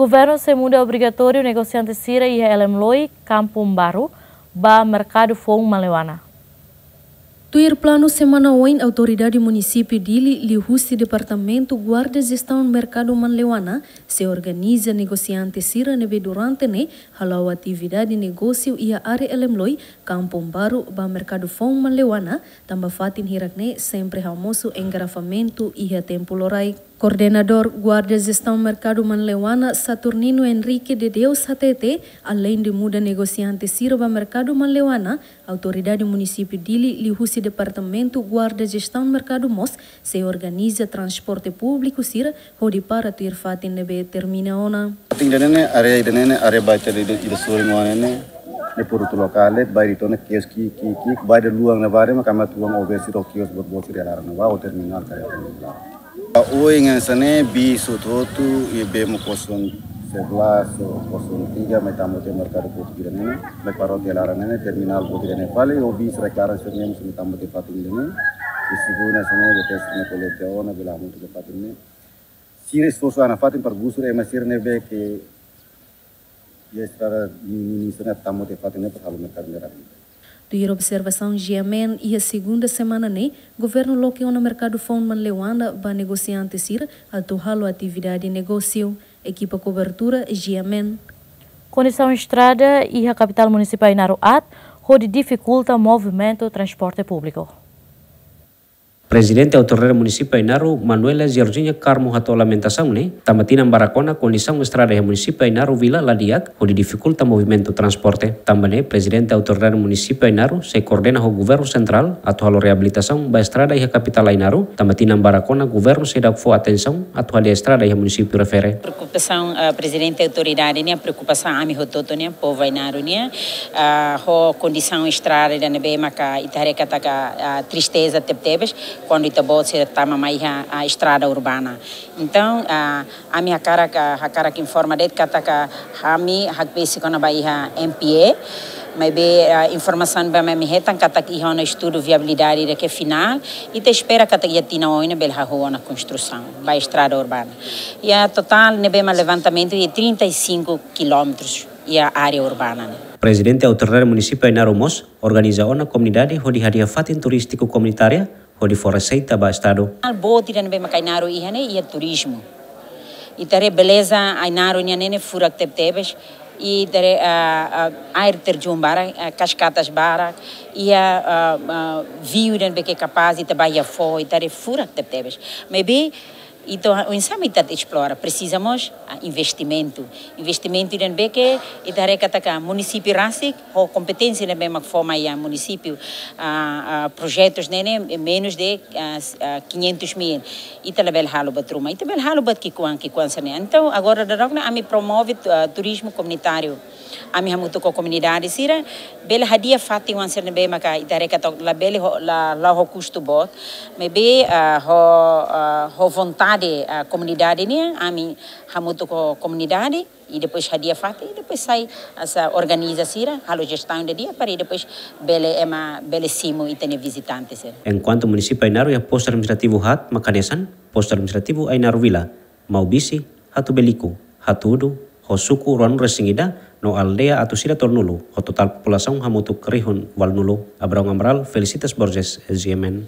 Governo se muda é obrigatório negociante Sira e Helem Loi, Campo Baru, ba mercado Fong Malewana. Tuir plano semana oin autoridade município Dili Lihusi Departamento Guarda Gestão Mercado Manlewana se organiza negociante sira neve durante ne halau atividade negócio ia are elemloi Kampong Baru ba Mercado Fong Manlewana tamba fatin hirakne sempre almoço engrafamento ia tempo lorai. Coordenador Guarda-Gestão Mercado Manlewana Saturnino Enrique de Deus HTT, além de muda negociante Siroba Mercado Manlewana, autoridade município Dili, Lihusi Departamento Guarda-Gestão Mercado Mos, se organiza transporte público Sira, rodi para tuir fato nebe termina ona. area área idanene, area baita de nene, ne purutu lokale bairi tone kios ki ki ki de luang na bare makama obesi rokios kios buat bot ri alara na o terminal Uing yang sana bisu tuh ibe mau kosong sebelas kosong tiga metamu te merkado putih dan ini leparo te terminal putih dan paling hobi sekarang sana yang sudah tamu te patung ini isiguna sana betes sana kulit jawa bilang te patung ini Sires fosso ana fatin par gusur ema sirne be ke yestara ni ni sana tamu te patung par per halu merkado Tuir observação GMN e a segunda semana ne, né? governo local no mercado Fonman Leuanda ir a sir alto atividade negócio. Equipa cobertura GMN Condição estrada e a capital municipal Naruat, onde dificulta o movimento do transporte público. Presidente autoridade municipal Municipio Inaro, Manuela Giorginha Carmo hato lamentação, né? Tamatina Baracona, com estrada de Municipio Inaro Vila Ladiac, onde dificulta movimento transporte. Também, né? Presidente municipal Municipio Inaro, se coordena o Governo Central, atual reabilitação da estrada e a capital Inaro, Tamatina Baracona, Governo se dá for atenção, atual estrada e município refere. Preocupação, uh, Presidente Autoridade, né? Preocupação, ami rototo, né? Povo Inaro, eh, né? Uh, condição estrada, né? Bem, maca, itareca, taca, eh, tristeza, teptebes quando Itabotse tama mais a, estrada urbana. Então, a, a minha cara, a cara que informa de que hami hakpesi vai baiha MPA, mas a informação para mim é tão katak iha no estudo viabilidade da que final e te espera katak ia tina oina belha rua na construção, da estrada urbana. E a total a levantamento de 35 quilômetros e a área urbana. Né? Presidente Autoridade Municipal Inarumos organiza uma comunidade onde haria fatin turístico comunitária o di forasei taba estado. Al boti dan be makainaro ihane ia turismo. E tare beleza ainaro nene furak tep tebes e tare air terjun bara cascatas bara e a viu dan be que capaz e taba ia foi tare furak tep Maybe então, o a explora, precisamos ah, investimento. Investimento em Beque, e da Recataca, município Rasik, ou competência na né, mesma forma aí, município, a, a projetos nene, né, né, menos de a, a 500 mil. E também halo batruma, e também halo que quan, que quan Então, agora, a me promove uh, turismo comunitário. ami hamutu ko komunidade sira bele hadia fati wan sirne be maka itare ka tok la bele ho, la la ho kustu bot me be uh, ho uh, ho vontade a uh, ni ami hamutu ko komunidade e depois hadia fati e depois sai asa uh, organiza sira halo gestão de dia para e depois bele ema bele simo e tene visitante sira enquanto municipio Ainaro ya posto administrativo hat makanesan posto administrativo Ainaro Vila bisi, hatu beliku hatu udu ho suku ron resingida no aldea Tor tornulu ho total hamutuk hamutu krihun Nulu abraung amral felicitas borges yemen